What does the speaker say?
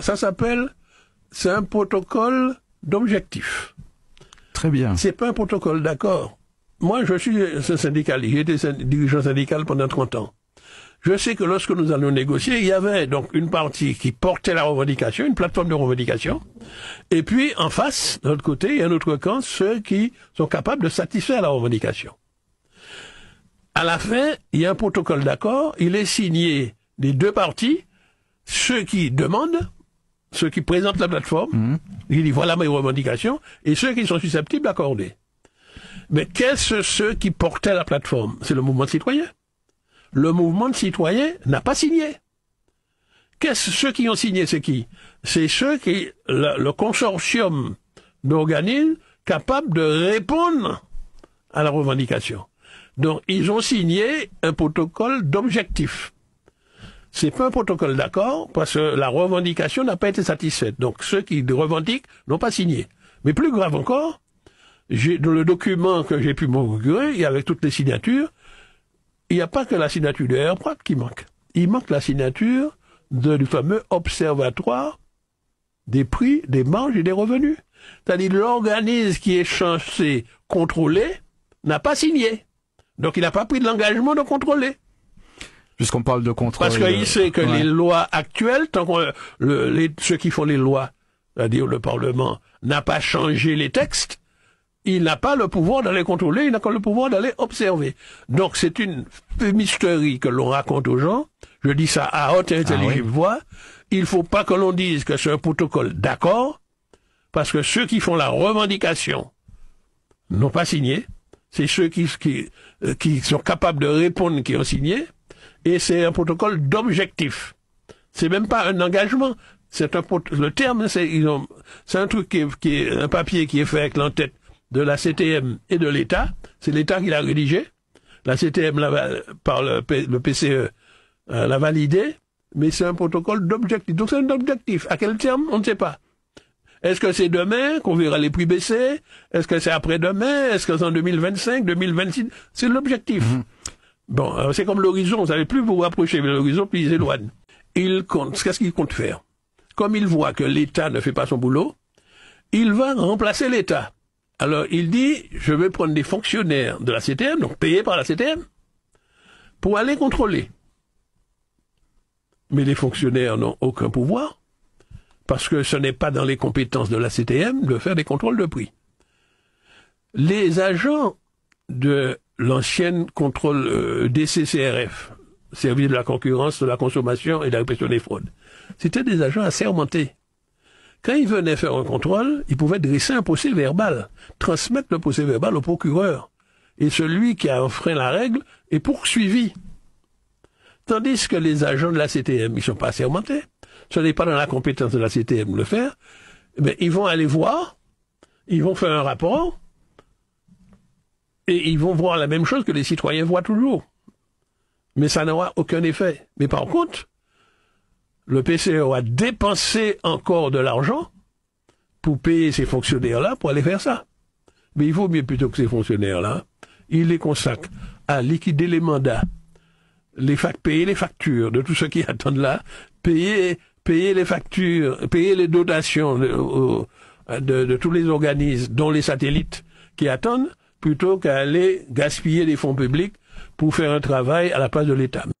ça s'appelle, c'est un protocole d'objectif. Très bien. C'est pas un protocole d'accord. Moi, je suis syndical, J'ai été dirigeant syndical pendant 30 ans. Je sais que lorsque nous allions négocier, il y avait donc une partie qui portait la revendication, une plateforme de revendication, et puis en face, de l'autre côté, il y a un autre camp, ceux qui sont capables de satisfaire la revendication. À la fin, il y a un protocole d'accord, il est signé des deux parties, ceux qui demandent, ceux qui présentent la plateforme, mhm. ils disent voilà mes revendications, et ceux qui sont susceptibles d'accorder. Mais qu'est-ce ceux qui portaient la plateforme C'est le mouvement de citoyen. Le mouvement de citoyen n'a pas signé. Qu'est-ce ceux qui ont signé C'est qui C'est ceux qui le, consortium d'organismes capables de répondre à la revendication. Donc ils ont signé un protocole d'objectifs c'est pas un protocole d'accord parce que la revendication n'a pas été satisfaite. Donc ceux qui revendiquent n'ont pas signé. Mais plus grave encore, dans le document que j'ai pu m'augurer, et avec toutes les signatures, il n'y a pas que la signature de qui manque. Il manque la signature du fameux observatoire des prix, des marges et des revenus. C'est-à-dire l'organisme qui est censé contrôler n'a pas signé. Donc il n'a pas pris l'engagement de contrôler. Puisqu'on parle de contrôle. Parce qu'il euh, sait que les lois actuelles, tant que ceux qui font les lois, c'est-à-dire le Parlement, n'a pas changé les textes, il n'a pas le pouvoir d'aller contrôler, il n'a pas le pouvoir d'aller observer. Donc c'est une mystérie que l'on raconte aux gens. Je dis ça à haute et ah intelligible voix. Il faut pas que l'on dise que c'est un protocole d'accord, parce que ceux qui font la revendication n'ont pas signé. C'est ceux qui, qui, euh, qui sont capables de répondre qui ont signé et c'est un protocole d'objectif. C'est même pas un engagement. C'est un le terme, c'est c'est un truc qui est, un papier qui est fait avec l'entête de la CTM et de l'État. C'est l'État qui l'a rédigé. La CTM par le, le PCE euh, l'a validé, mais c'est un protocole d'objectif. Donc c'est un objectif. À quel terme On ne sait pas. Est-ce que c'est demain qu'on verra les prix baisser Est-ce que c'est après-demain Est-ce que c'est en 2025, 2026 C'est l'objectif. Mm-hmm. Bon, euh, c'est comme l'horizon, vous savez, plus vous vous de l'horizon, plus ils éloignent. Il compte, qu'est-ce qu'il compte faire Comme il voit que l'État ne fait pas son boulot, il va remplacer l'État. Alors il dit, je vais prendre des fonctionnaires de la CTM, donc payés par la CTM, pour aller contrôler. Mais les fonctionnaires n'ont aucun pouvoir, parce que ce n'est pas dans les compétences de la CTM de faire des contrôles de prix. Les agents de l'ancienne contrôle euh, DCCRF, Service de la concurrence, de la consommation et de la répression des fraudes. C'était des agents assermentés. Quand ils venaient faire un contrôle, ils pouvaient dresser un procès verbal, transmettre le procès verbal au procureur. Et celui qui a enfreint la règle est poursuivi. Tandis que les agents de la CTM, ils sont pas assermentés. Ce n'est pas dans la compétence de la CTM de le faire. Mais ils vont aller voir, ils vont faire un rapport, et ils vont voir la même chose que les citoyens voient toujours. Mais ça n'aura aucun effet. Mais par contre, le PCO e a dépensé encore de l'argent pour payer ces fonctionnaires-là pour aller faire ça. Mais il vaut mieux plutôt que ces fonctionnaires-là, ils les consacrent à liquider les mandats, les payer les factures de tous ceux qui attendent là, payer, payer les factures, payer les dotations de tous les organismes, dont les satellites qui attendent, plutôt qu'à aller gaspiller des fonds publics pour faire un travail à la place de l'État.